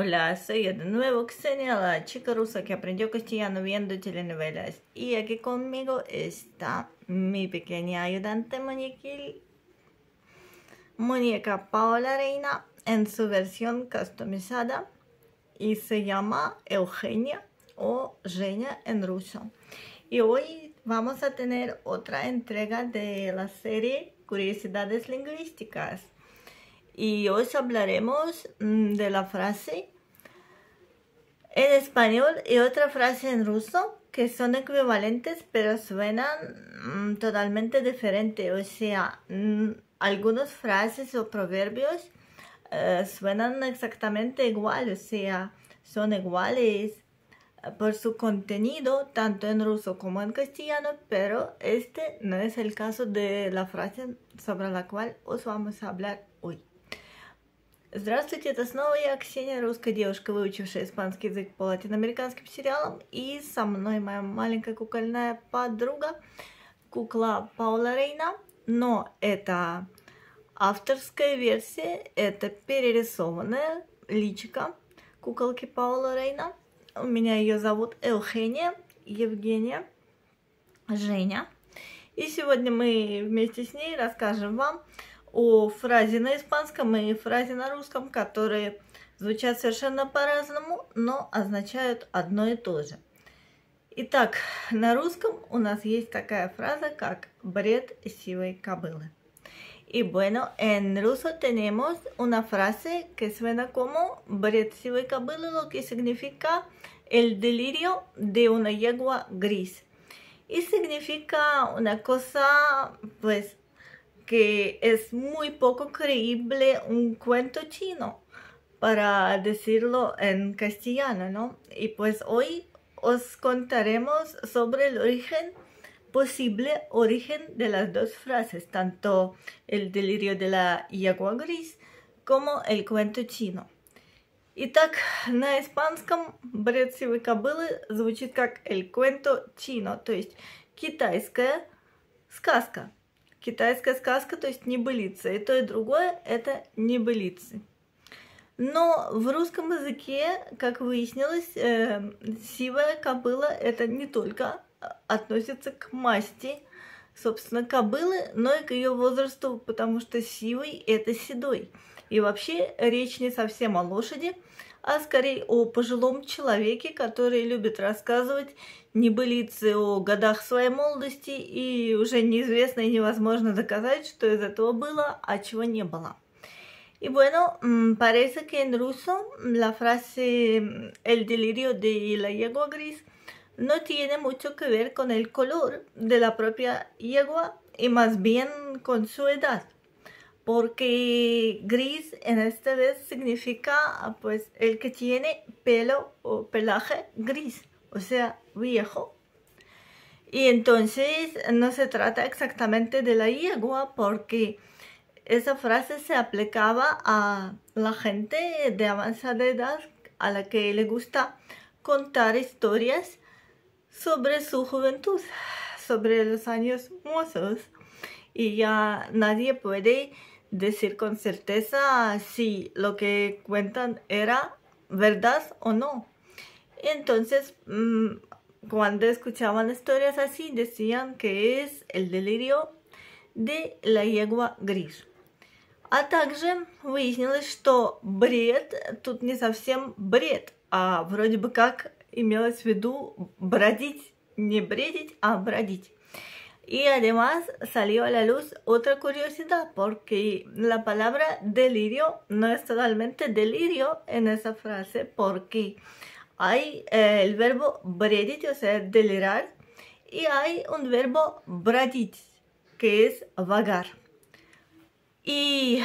Hola, soy yo de nuevo Xenia, la chica rusa que aprendió castellano viendo telenovelas. Y aquí conmigo está mi pequeña ayudante muñequil, muñeca Paola Reina, en su versión customizada. Y se llama Eugenia o Genia en ruso. Y hoy vamos a tener otra entrega de la serie Curiosidades Lingüísticas y hoy hablaremos mm, de la frase en español y otra frase en ruso que son equivalentes pero suenan mm, totalmente diferente. O sea, mm, algunas frases o proverbios eh, suenan exactamente igual, o sea, son iguales eh, por su contenido, tanto en ruso como en castellano, pero este no es el caso de la frase sobre la cual os vamos a hablar Здравствуйте, это снова я, Ксения, русская девушка, выучившая испанский язык по латиноамериканским сериалам. И со мной моя маленькая кукольная подруга, кукла Паула Рейна. Но это авторская версия, это перерисованная личика куколки Паула Рейна. У меня ее зовут Эухения, Евгения, Женя. И сегодня мы вместе с ней расскажем вам о фразе на испанском и фразе на русском, которые звучат совершенно по-разному, но означают одно и то же. Итак, на русском у нас есть такая фраза, как «бред сивой кобылы». И bueno, en ruso tenemos una frase que suena como «бред сивой кобылы», lo que significa «el delirio de una yegua gris». Y significa una cosa, pues, que es muy poco creíble un cuento chino, para decirlo en castellano, ¿no? Y pues hoy os contaremos sobre el origen, posible origen de las dos frases, tanto el delirio de la yegua gris como el cuento chino. Y на испанском бред сивой кобылы звучит как «el cuento chino», то есть китайская сказка. Китайская сказка, то есть небылица. И то, и другое – это небылицы. Но в русском языке, как выяснилось, э, сивая кобыла – это не только относится к масти, собственно, кобылы, но и к ее возрасту, потому что сивый – это седой. И вообще речь не совсем о лошади, а скорее о пожилом человеке, который любит рассказывать небылицы о годах своей молодости, и уже неизвестно и невозможно доказать, что из этого было, а чего не было. Y bueno, parece que en ruso la frase el delirio de la yegua gris no tiene mucho que ver con el color de la propia yegua y más bien con su edad porque gris en esta vez significa pues el que tiene pelo o pelaje gris o sea viejo y entonces no se trata exactamente de la yegua porque esa frase se aplicaba a la gente de avanzada edad a la que le gusta contar historias sobre su juventud, sobre los años mozos. Y ya nadie puede decir con certeza si lo que cuentan era verdad o no. Entonces, mm, cuando escuchaban historias así, decían que es el delirio de la yegua gris. a также выяснилось, что бред тут не совсем бред, а вроде бы как me в виду Y además salió a la luz otra curiosidad, porque la palabra delirio no es totalmente delirio en esa frase, porque hay eh, el verbo bredit, o sea, delirar, y hay un verbo bradit, que es vagar. Y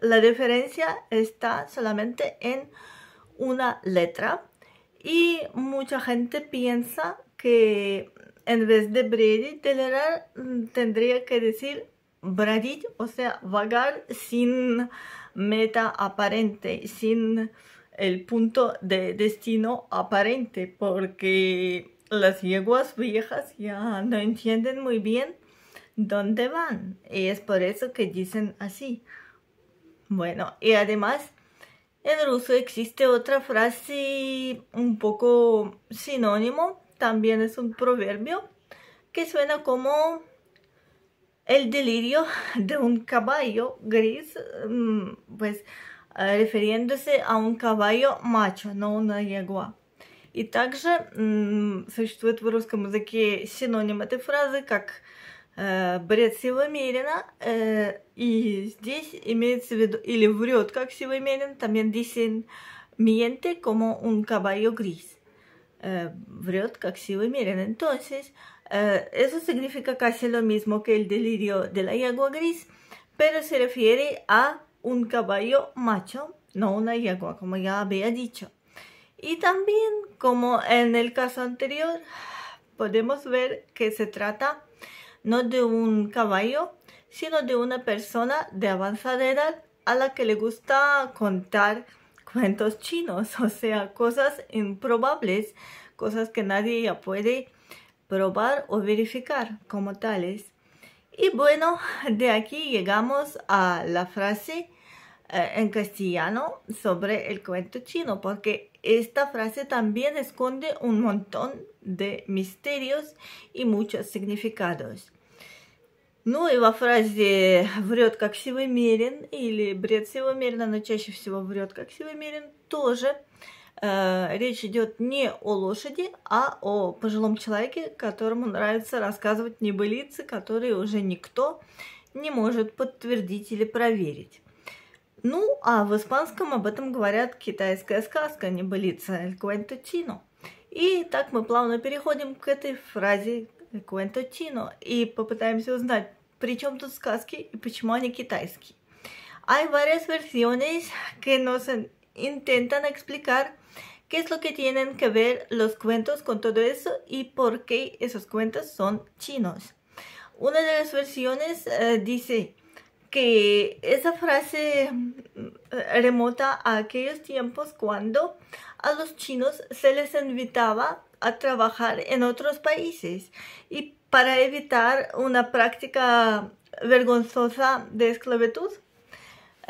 la diferencia está solamente en una letra, y mucha gente piensa que en vez de Brady mm, tendría que decir Bradit, o sea, vagar sin meta aparente, sin el punto de destino aparente, porque las yeguas viejas ya no entienden muy bien dónde van y es por eso que dicen así. Bueno, y además en ruso existe otra frase un poco sinónimo, también es un proverbio, que suena como el delirio de un caballo gris, mm, pues eh, refiriéndose a un caballo macho, no una yegua. y также mm, существует в русском языке синоним этой фразы, как Э, бред Севамерина, y э, здесь имеется в виду, или как también dicen miente como un caballo gris, э, врет, как Entonces, eso significa casi lo mismo que el delirio de la yagua gris, pero se refiere a un caballo macho, no una yagua, como ya había dicho. Y también, como en el caso anterior, podemos ver que se trata no de un caballo, sino de una persona de avanzada edad a la que le gusta contar cuentos chinos, o sea, cosas improbables, cosas que nadie ya puede probar o verificar como tales. Y bueno, de aquí llegamos a la frase eh, en castellano sobre el cuento chino, porque esta frase también esconde un montón de misterios и muchos significados. Ну и во фразе «врет, как сивомерен» или «бред сивомерен», она чаще всего врет, как сивомерен, тоже э, речь идет не о лошади, а о пожилом человеке, которому нравится рассказывать небылицы, которые уже никто не может подтвердить или проверить. Ну, а в испанском об этом говорят китайская сказка «Небылица Эль Куэнто Чино». И так мы плавно переходим к этой фразе «Эль Куэнто Чино» и попытаемся узнать, при чем тут сказки и почему они китайские. Hay varias versiones que nos intentan explicar qué es lo que tienen que ver los cuentos con todo eso y por qué esos cuentos son chinos. Una de las versiones eh, dice que esa frase mm, remota a aquellos tiempos cuando a los chinos se les invitaba a trabajar en otros países y para evitar una práctica vergonzosa de esclavitud.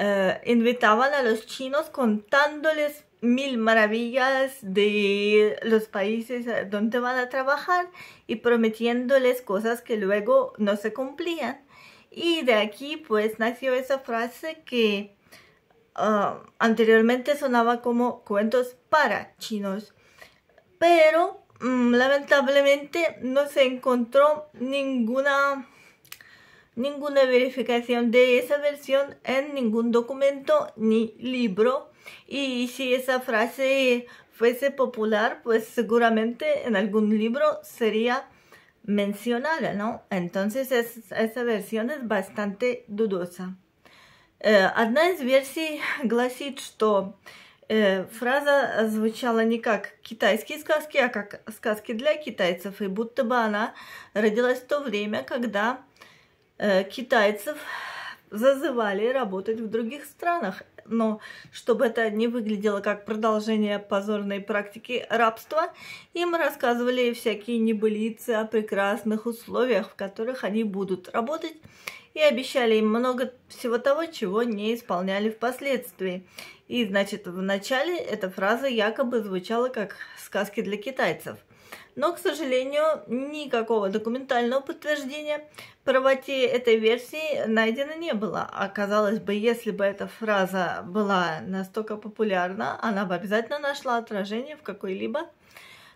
Eh, invitaban a los chinos contándoles mil maravillas de los países eh, donde van a trabajar y prometiéndoles cosas que luego no se cumplían. Y de aquí pues nació esa frase que ah, anteriormente sonaba como cuentos para chinos. Pero mm, lamentablemente no se encontró ninguna, ninguna verificación de esa versión en ningún documento ni libro. Y si esa frase fuese popular, pues seguramente en algún libro sería mencionara, ¿no? Entonces es, esa versión es bastante дуdosa. Eh, одна из версий гласит, что э, фраза звучала не как китайские сказки, а как сказки для китайцев, и будто бы она родилась в то время, когда э, китайцев зазывали работать в других странах но чтобы это не выглядело как продолжение позорной практики рабства, им рассказывали всякие небылицы о прекрасных условиях, в которых они будут работать, и обещали им много всего того, чего не исполняли впоследствии. И, значит, в начале эта фраза якобы звучала как сказки для китайцев но, к сожалению, никакого документального подтверждения правоте этой версии найдено не было. А казалось бы, если бы эта фраза была настолько популярна, она бы обязательно нашла отражение в какой-либо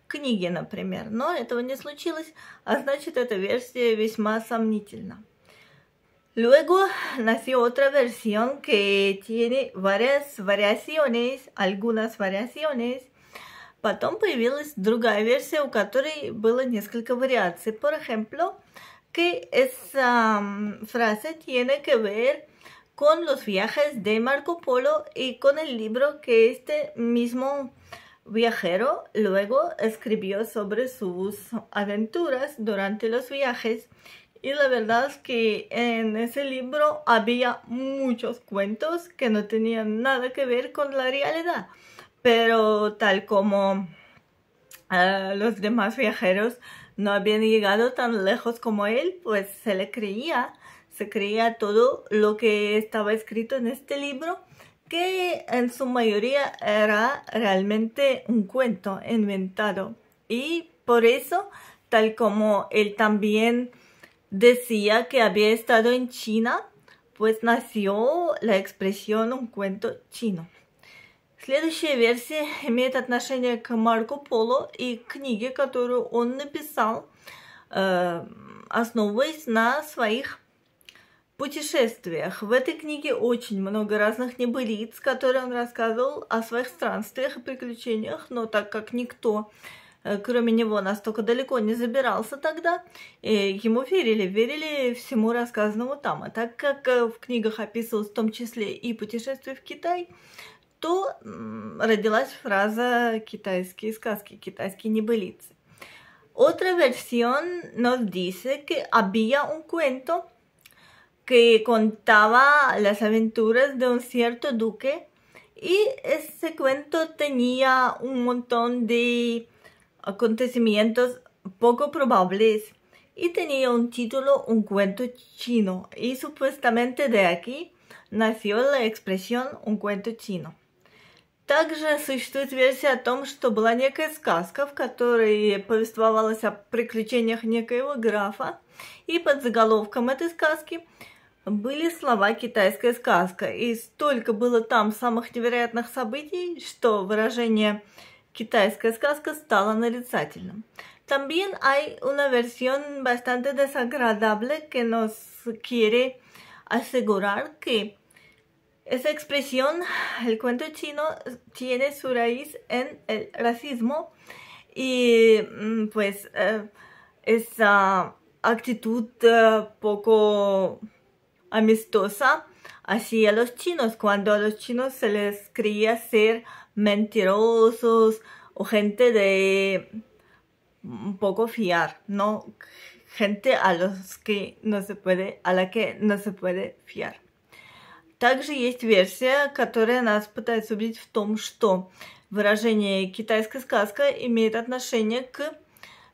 книге, например. Но этого не случилось, а значит, эта версия весьма сомнительна. Luego nació otra versión que tiene varias variaciones, algunas variaciones, Потом появилась другая версия, у которой было несколько вариаций. Por ejemplo, que esa frase tiene que ver con los viajes de Marco Polo y con el libro que este mismo viajero luego escribió sobre sus aventuras durante los viajes. Y la verdad es que en ese libro había muchos cuentos que no tenían nada que ver con la realidad pero tal como ah, los demás viajeros no habían llegado tan lejos como él, pues se le creía, se creía todo lo que estaba escrito en este libro, que en su mayoría era realmente un cuento inventado. Y por eso, tal como él también decía que había estado en China, pues nació la expresión un cuento chino. Следующая версия имеет отношение к Марко Поло и книге, которую он написал, э, основываясь на своих путешествиях. В этой книге очень много разных небылиц, которые он рассказывал о своих странствиях и приключениях, но так как никто э, кроме него, настолько далеко не забирался тогда, э, ему верили, верили всему рассказанному там. А так как в книгах описывалось в том числе и путешествие в Китай, родилась фраза китайские сказки, Otra versión nos dice que había un cuento que contaba las aventuras de un cierto duque y ese cuento tenía un montón de acontecimientos poco probables y tenía un título Un cuento chino y supuestamente de aquí nació la expresión un cuento chino. Также существует версия о том, что была некая сказка, в которой повествовалось о приключениях некоего графа, и под заголовком этой сказки были слова «китайская сказка», и столько было там самых невероятных событий, что выражение «китайская сказка» стало нарицательным. También hay una versión bastante desagradable que nos quiere asegurar que Esa expresión, el cuento chino, tiene su raíz en el racismo y mm, pues eh, esa actitud eh, poco amistosa hacia los chinos, cuando a los chinos se les creía ser mentirosos o gente de un mm, poco fiar, ¿no? Gente a los que no se puede, a la que no se puede fiar. Также есть версия, которая нас пытается убедить в том, что выражение «китайская сказка» имеет отношение к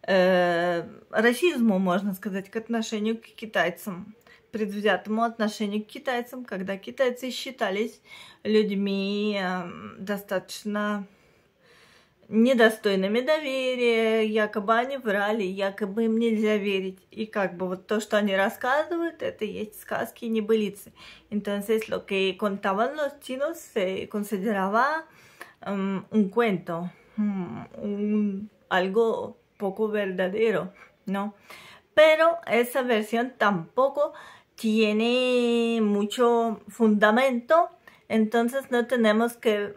э, расизму, можно сказать, к отношению к китайцам, предвзятому отношению к китайцам, когда китайцы считались людьми э, достаточно недостойными доверия, якобы они врали, якобы им нельзя верить. И как бы вот то, что они рассказывают, это есть сказки и небылицы. Entonces, lo que contaban los chinos se consideraba um, un cuento, un, algo poco verdadero, ¿no? Pero esa versión tampoco tiene mucho fundamento, entonces no tenemos que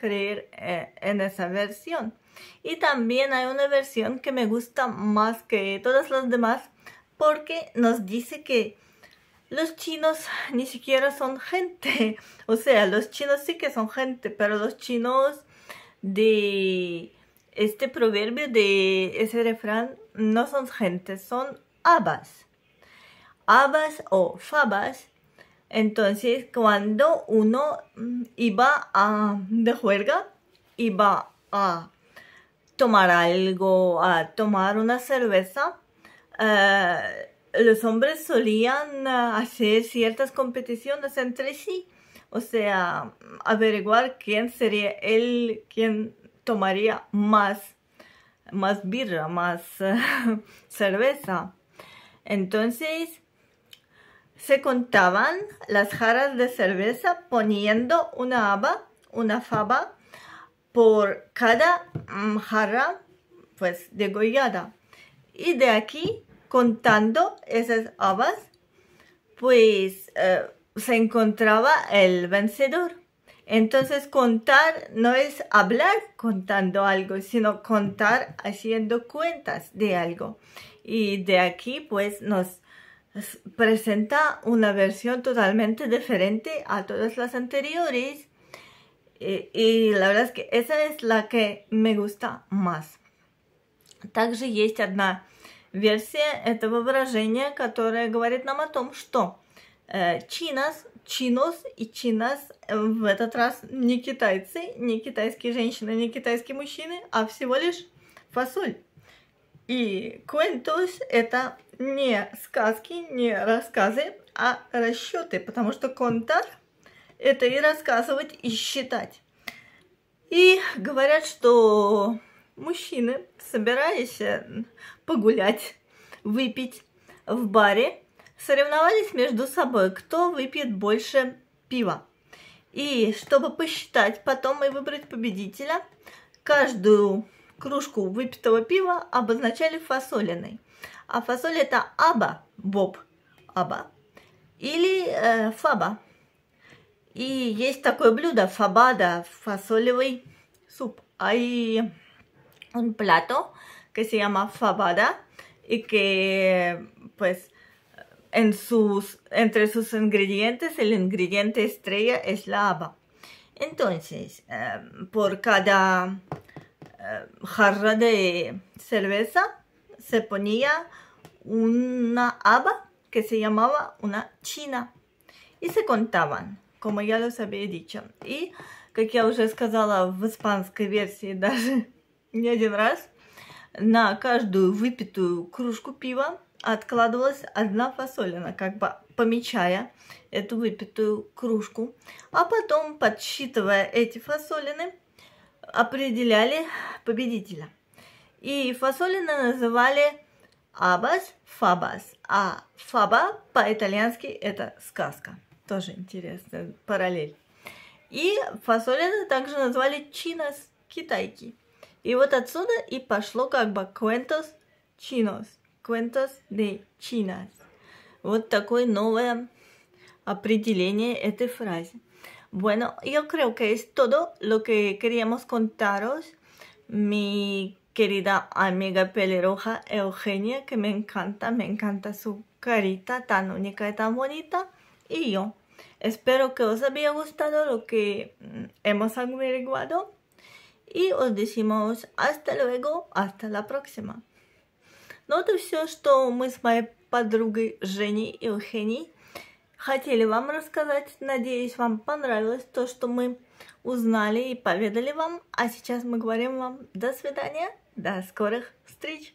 creer eh, en esa versión. Y también hay una versión que me gusta más que todas las demás porque nos dice que los chinos ni siquiera son gente. O sea, los chinos sí que son gente, pero los chinos de este proverbio, de ese refrán, no son gente, son habas. Habas o fabas entonces, cuando uno mm, iba a, de juerga, iba a tomar algo, a tomar una cerveza, eh, los hombres solían eh, hacer ciertas competiciones entre sí, o sea, averiguar quién sería él quien tomaría más, más birra, más cerveza. Entonces, se contaban las jarras de cerveza poniendo una haba, una faba, por cada mm, jarra pues degollada. Y de aquí, contando esas habas, pues eh, se encontraba el vencedor. Entonces contar no es hablar contando algo, sino contar haciendo cuentas de algo. Y de aquí pues nos presenta una versión totalmente diferente a todas las anteriores и, eh, и la verdad es que esa es la que me gusta más. Также есть одна версия этого выражения, которая говорит нам о том, что э, чинос, чинос и чинас э, в этот раз не китайцы, не китайские женщины, не китайские мужчины, а всего лишь фасоль. И cuentos – это не сказки, не рассказы, а расчеты, потому что контар – это и рассказывать, и считать. И говорят, что мужчины, собираясь погулять, выпить в баре, соревновались между собой, кто выпьет больше пива. И чтобы посчитать потом и выбрать победителя, каждую кружку выпитого пива обозначали фасолиной. А фасоль это аба, боб, аба, или э, фаба. И есть такое блюдо фабада, фасолевый суп. Hay un plato que se llama fabada y que pues en sus, entre sus ingredientes el ingrediente estrella es la haba. Entonces, eh, por cada jarra de cerveza se ponía una haba que se llamaba una china. И se contaban, como я les había dicho. И, как я уже сказала в испанской версии даже не один раз, на каждую выпитую кружку пива откладывалась одна фасолина, как бы помечая эту выпитую кружку. А потом, подсчитывая эти фасолины, определяли победителя. И Фасолина называли Абас Фабас, а Фаба по-итальянски это сказка. Тоже интересная параллель. И Фасолина также назвали Чинос, китайки. И вот отсюда и пошло как бы Квентос Чинос, Квентос де Чинос. Вот такое новое определение этой фразы Bueno, yo creo que es todo lo que queríamos contaros. Mi querida amiga pelirroja Eugenia, que me encanta, me encanta su carita tan única y tan bonita. Y yo, espero que os haya gustado lo que mm, hemos averiguado. Y os decimos hasta luego, hasta la próxima. Ну, это все, что мы с подругой Женей и хотели вам рассказать. Надеюсь, вам понравилось то, что мы узнали и поведали вам. А сейчас мы говорим вам до свидания, до скорых встреч!